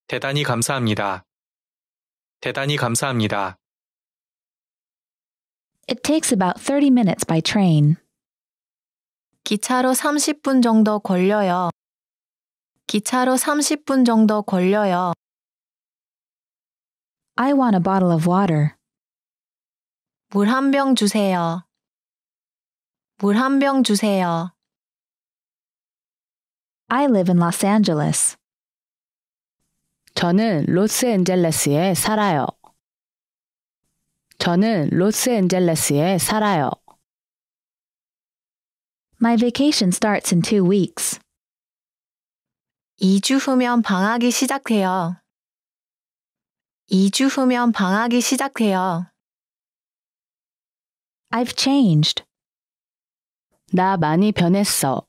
대단히 감사합니다. 대단히 감사합니다. It takes about 30 minutes by train. 기차로 30분 정도 걸려요. 기차로 30분 정도 걸려요. I want a bottle of water. 물 한 병 주세요. 물 한 병 주세요. I live in Los Angeles. 저는 로스앤젤레스에 살아요. 저는 로스앤젤레스에 살아요. My vacation starts in two weeks. 2주 후면 방학이 시작돼요. 2주 후면 방학이 시작돼요. I've changed. 나 많이 변했어.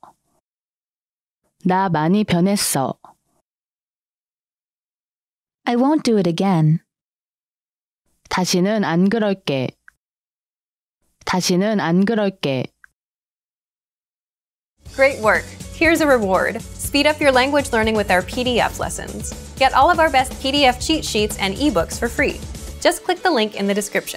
나 많이 변했어. I won't do it again. 다시는 안 그럴게. 다시는 안 그럴게. Great work. Here's a reward. Speed up your language learning with our PDF lessons. Get all of our best PDF cheat sheets and ebooks for free. Just click the link in the description.